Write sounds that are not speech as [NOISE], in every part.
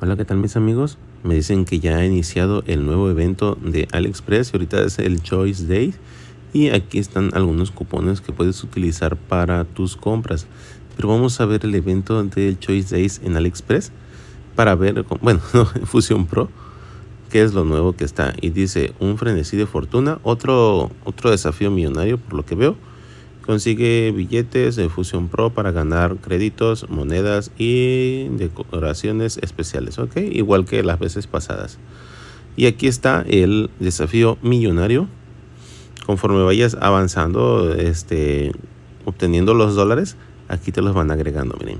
Hola, ¿qué tal mis amigos? Me dicen que ya ha iniciado el nuevo evento de AliExpress y ahorita es el Choice Day y aquí están algunos cupones que puedes utilizar para tus compras. Pero vamos a ver el evento del Choice Days en AliExpress para ver, bueno, [LAUGHS] Fusion Pro, qué es lo nuevo que está. Y dice, un frenesí de fortuna, otro, otro desafío millonario por lo que veo Consigue billetes de Fusion Pro para ganar créditos, monedas y decoraciones especiales, ¿ok? Igual que las veces pasadas. Y aquí está el desafío millonario. Conforme vayas avanzando, este, obteniendo los dólares, aquí te los van agregando, miren.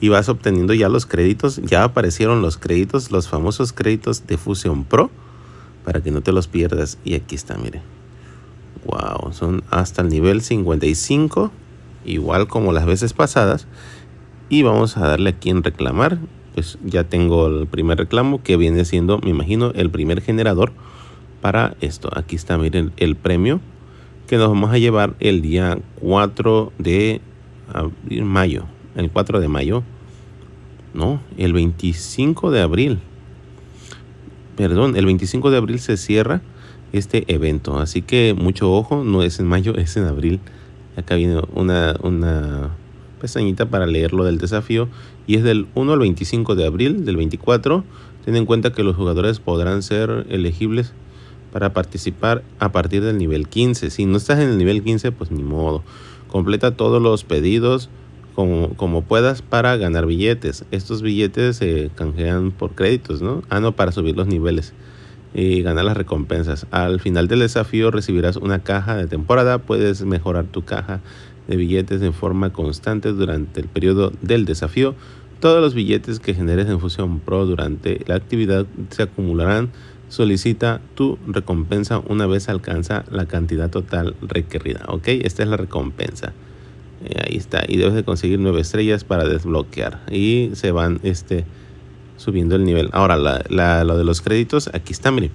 Y vas obteniendo ya los créditos, ya aparecieron los créditos, los famosos créditos de Fusion Pro, para que no te los pierdas. Y aquí está, miren. Wow, son hasta el nivel 55, igual como las veces pasadas. Y vamos a darle aquí en reclamar. Pues ya tengo el primer reclamo que viene siendo, me imagino, el primer generador para esto. Aquí está, miren, el premio que nos vamos a llevar el día 4 de mayo. El 4 de mayo. No, el 25 de abril. Perdón, el 25 de abril se cierra este evento. Así que mucho ojo, no es en mayo, es en abril. Acá viene una, una pestañita para leer lo del desafío y es del 1 al 25 de abril del 24. Ten en cuenta que los jugadores podrán ser elegibles para participar a partir del nivel 15. Si no estás en el nivel 15, pues ni modo. Completa todos los pedidos como, como puedas para ganar billetes. Estos billetes se canjean por créditos, ¿no? Ah, no, para subir los niveles y ganar las recompensas. Al final del desafío recibirás una caja de temporada. Puedes mejorar tu caja de billetes en forma constante durante el periodo del desafío. Todos los billetes que generes en Fusion Pro durante la actividad se acumularán. Solicita tu recompensa una vez alcanza la cantidad total requerida. Ok, esta es la recompensa. Eh, ahí está. Y debes de conseguir nueve estrellas para desbloquear. Y se van este subiendo el nivel. Ahora, la, lo de los créditos, aquí está, miren.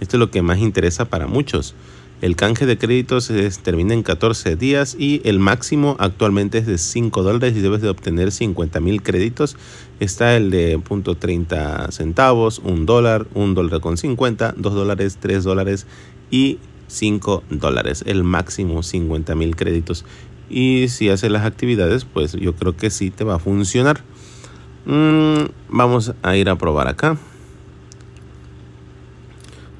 Esto es lo que más interesa para muchos. El canje de créditos termina en 14 días y el máximo actualmente es de 5 dólares y debes de obtener 50 mil créditos. Está el de .30 centavos, 1 dólar, 1 dólar con 50, 2 dólares, 3 dólares y 5 dólares. El máximo 50 mil créditos. Y si haces las actividades, pues yo creo que sí te va a funcionar. Mm, vamos a ir a probar acá.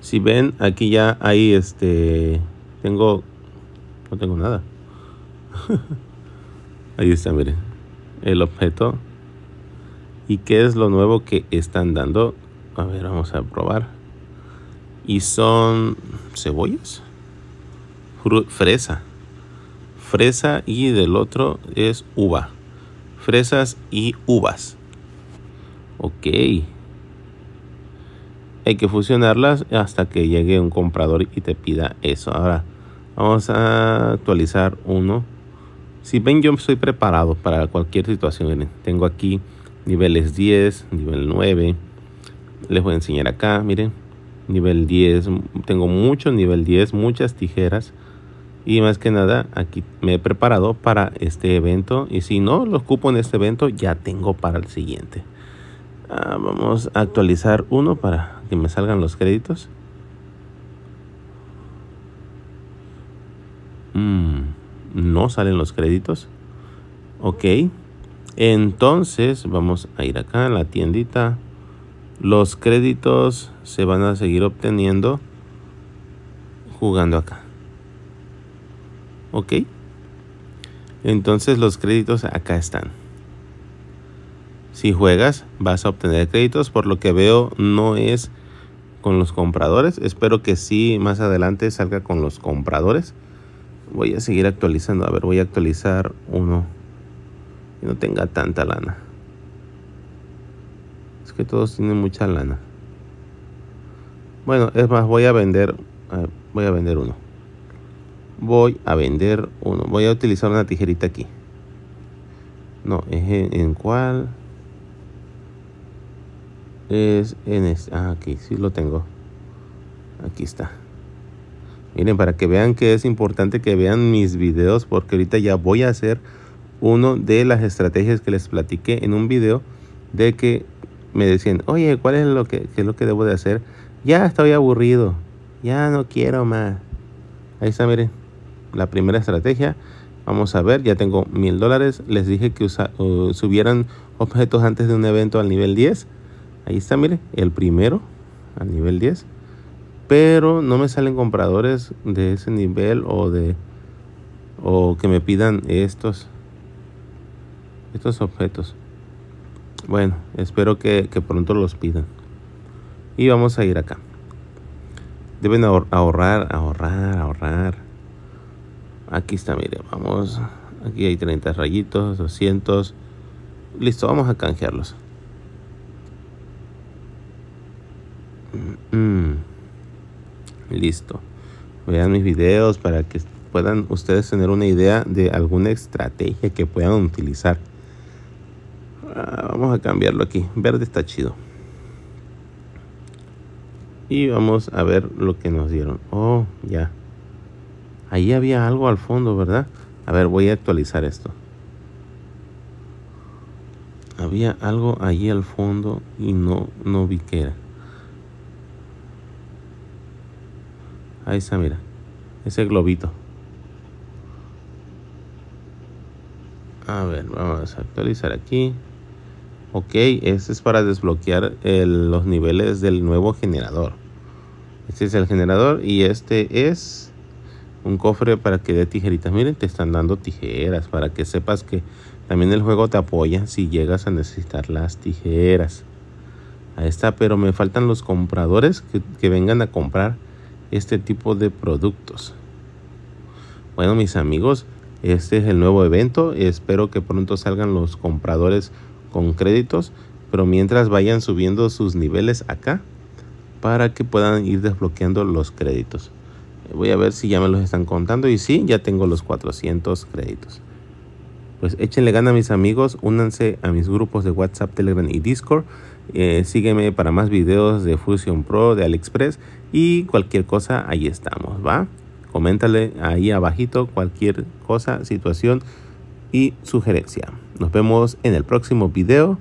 Si ven, aquí ya hay este... Tengo... No tengo nada. [LAUGHS] Ahí está, miren. El objeto. ¿Y qué es lo nuevo que están dando? A ver, vamos a probar. Y son cebollas. Fresa. Fresa y del otro es uva. Fresas y uvas. Ok. Hay que fusionarlas hasta que llegue un comprador y te pida eso. Ahora, vamos a actualizar uno. Si ven, yo estoy preparado para cualquier situación. tengo aquí niveles 10, nivel 9. Les voy a enseñar acá, miren. Nivel 10, tengo mucho nivel 10, muchas tijeras. Y más que nada, aquí me he preparado para este evento. Y si no lo cupo en este evento, ya tengo para el siguiente. Ah, vamos a actualizar uno para que me salgan los créditos. Mm, no salen los créditos. Ok. Entonces vamos a ir acá a la tiendita. Los créditos se van a seguir obteniendo jugando acá. Ok. Entonces los créditos acá están. Si juegas, vas a obtener créditos. Por lo que veo, no es con los compradores. Espero que sí, más adelante salga con los compradores. Voy a seguir actualizando. A ver, voy a actualizar uno que no tenga tanta lana. Es que todos tienen mucha lana. Bueno, es más, voy a vender. voy a vender uno. Voy a vender uno. Voy a utilizar una tijerita aquí. No, es en, en cuál es en este. aquí ah, sí lo tengo. Aquí está. Miren, para que vean que es importante que vean mis videos porque ahorita ya voy a hacer uno de las estrategias que les platiqué en un video de que me decían, oye, ¿cuál es lo que, es lo que debo de hacer? Ya estoy aburrido, ya no quiero más. Ahí está, miren, la primera estrategia. Vamos a ver, ya tengo mil dólares. Les dije que uh, subieran objetos antes de un evento al nivel 10. Ahí está, mire, el primero al nivel 10. Pero no me salen compradores de ese nivel o de o que me pidan estos estos objetos. Bueno, espero que, que pronto los pidan. Y vamos a ir acá. Deben ahorrar, ahorrar, ahorrar. Aquí está, mire, vamos. Aquí hay 30 rayitos, 200. Listo, vamos a canjearlos. Listo. Vean mis videos para que puedan ustedes tener una idea de alguna estrategia que puedan utilizar. Ah, vamos a cambiarlo aquí. Verde está chido. Y vamos a ver lo que nos dieron. Oh, ya. Ahí había algo al fondo, ¿verdad? A ver, voy a actualizar esto. Había algo allí al fondo y no, no vi que era. Ahí está, mira. Ese globito. A ver, vamos a actualizar aquí. Ok, este es para desbloquear los niveles del nuevo generador. Este es el generador y este es un cofre para que dé tijeritas. Miren, te están dando tijeras para que sepas que también el juego te apoya si llegas a necesitar las tijeras. Ahí está, pero me faltan los compradores que vengan a comprar este tipo de productos. Bueno, mis amigos, este es el nuevo evento. Espero que pronto salgan los compradores con créditos, pero mientras vayan subiendo sus niveles acá para que puedan ir desbloqueando los créditos. Voy a ver si ya me los están contando y si ya tengo los 400 créditos. Pues échenle gana mis amigos, únanse a mis grupos de WhatsApp, Telegram y Discord eh, sígueme para más videos de Fusion Pro, de AliExpress y cualquier cosa, ahí estamos, ¿va? Coméntale ahí abajito cualquier cosa, situación y sugerencia. Nos vemos en el próximo video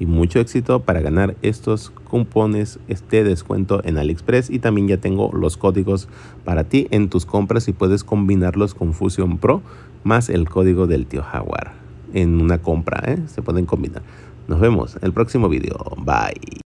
y mucho éxito para ganar estos cupones, este descuento en AliExpress y también ya tengo los códigos para ti en tus compras y puedes combinarlos con Fusion Pro más el código del tío Jaguar en una compra, ¿eh? se pueden combinar. Nos vemos en el próximo video. Bye.